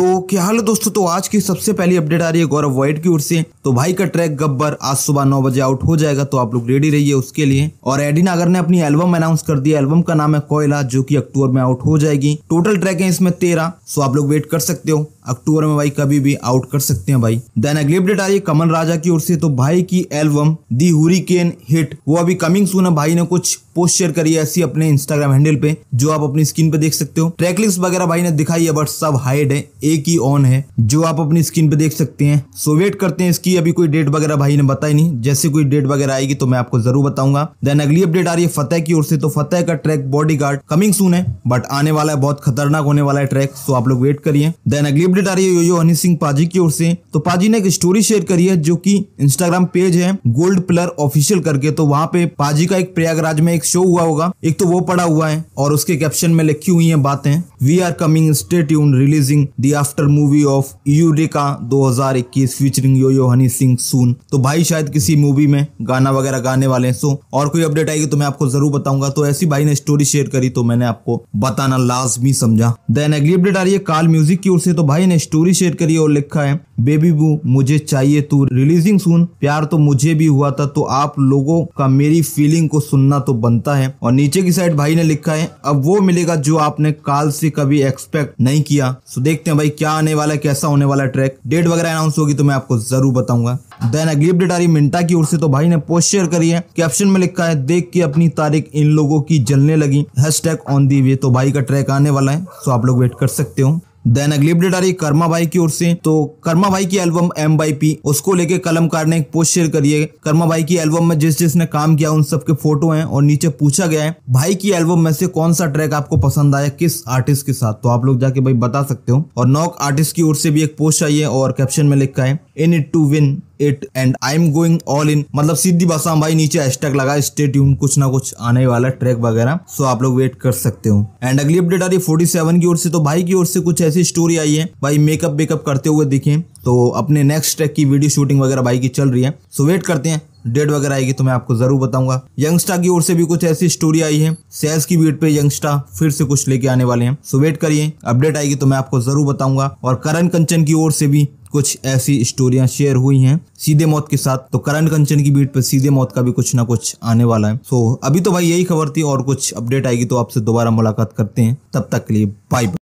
तो क्या हाल है दोस्तों तो आज की सबसे पहली अपडेट आ रही है गौरव वाइट की ओर से तो भाई का ट्रैक गब्बर आज सुबह नौ बजे आउट हो जाएगा तो आप लोग रेडी रहिए उसके लिए और एडी नागर ने अपनी एल्बम अनाउंस कर दिया एल्बम का नाम है कोयला जो की अक्टूबर में आउट हो जाएगी टोटल ट्रैक है इसमें तेरह सो आप लोग वेट कर सकते हो अक्टूबर में भाई कभी भी आउट कर सकते हैं भाई देन अगली अपडेट आ रही है कमल राजा की ओर से तो भाई की एल्बम दी हुरिकेन हिट वो अभी कमिंग सून है भाई ने कुछ पोस्ट शेयर करी है ऐसी अपने इंस्टाग्राम हैंडल पे जो आप अपनी स्क्रीन पे देख सकते हो ट्रैकलिस्ट वगैरह भाई ने दिखाई है बट सब हाइड है एक ही ऑन है जो आप अपनी स्क्रीन पे देख सकते हैं सो वेट करते हैं इसकी अभी कोई डेट वगैरह भाई ने बताई नहीं जैसे कोई डेट वगैरह आएगी तो मैं आपको जरूर बताऊंगा देन अगली अपडेट आ रही है फतेह की ओर से तो फतेह का ट्रैक बॉडी कमिंग सुन है बट आने वाला है बहुत खतरनाक होने वाला है ट्रैक सो आप लोग वेट करिए देन अगली अपडेट अपडेट आ रही है योयो हनी सिंह पाजी की ओर से तो पाजी ने एक स्टोरी शेयर करी है जो कि इंस्टाग्राम पेज है गोल्ड प्लर ऑफिशियल करके तो वहाँ पे पाजी का एक प्रयागराज में एक शो हुआ होगा एक तो वो पड़ा हुआ है और उसके कैप्शन में लिखी हुई है बातें वी आर कमिंग स्टेट यून releasing the after movie of दो हजार इक्कीस featuring Yo Yo Honey Singh soon तो भाई शायद किसी मूवी में गाना वगैरह गाने वाले हैं सो और कोई अपडेट आएगी तो मैं आपको जरूर बताऊंगा तो ऐसी भाई ने स्टोरी शेयर करी तो मैंने आपको बताना लाजमी समझा देन अगली अपडेट आ रही है काल म्यूजिक की ओर से तो भाई भाई ने स्टोरी शेयर करी और लिखा है बेबी बू मुझे चाहिए तू रिलीजिंग सुन प्यार तो मुझे भी हुआ था तो आप लोगों का मेरी फीलिंग को सुनना तो बनता है और नीचे की साइड भाई ने लिखा है अब वो मिलेगा जो आपने काल से कभी एक्सपेक्ट नहीं किया सो देखते हैं भाई क्या आने वाला है कैसा होने वाला ट्रैक डेट वगैरह अनाउंस होगी तो मैं आपको जरूर बताऊंगा देन अगली अपडेट आ रही मिंटा की ओर से तो भाई ने पोस्ट शेयर करी है कैप्शन में लिखा है देख के अपनी तारीख इन लोगों की जलने लगी hashtag on the way तो भाई का ट्रैक आने वाला है सो आप लोग वेट कर सकते हो देन अगली अपडेट आ रही कर्मा भाई की ओर से तो कर्मा भाई की एल्बम एम बाई पी उसको लेके कलमकार ने एक पोस्ट शेयर करिए कर्मा भाई की एल्बम में जिस जिसने काम किया उन सबके फोटो हैं और नीचे पूछा गया है भाई की एल्बम में से कौन सा ट्रैक आपको पसंद आया किस आर्टिस्ट के साथ तो आप लोग जाके भाई बता सकते हो और नॉक आर्टिस्ट की ओर से भी एक पोस्ट आई है और कैप्शन में लिखा है in it to win it and I am going all in मतलब सीधी भाषा हाँ भाई नीचे हैशटैग लगा स्टेट यून कुछ ना कुछ आने वाला ट्रैक वगैरह सो आप लोग वेट कर सकते हो एंड अगली अपडेट आ रही फोर्टी सेवन की ओर से तो भाई की ओर से कुछ ऐसी स्टोरी आई है भाई मेकअप वेकअप करते हुए दिखे तो अपने नेक्स्ट ट्रैक की वीडियो शूटिंग वगैरह भाई की चल रही है सो वेट करते हैं डेट वगैरह आएगी तो मैं आपको जरूर बताऊंगा यंगस्टा की ओर से भी कुछ ऐसी स्टोरी आई है सेल्स की बीट पे यंगस्टा फिर से कुछ लेके आने वाले हैं सो वेट करिए अपडेट आएगी तो मैं आपको जरूर बताऊंगा और करण कंचन की ओर से भी कुछ ऐसी स्टोरियां शेयर हुई हैं सीधे मौत के साथ तो करण कंचन की बीट पर सीधे मौत का भी कुछ ना कुछ आने वाला है सो अभी तो भाई यही खबर थी और कुछ अपडेट आएगी तो आपसे दोबारा मुलाकात करते हैं तब तक के लिए बाय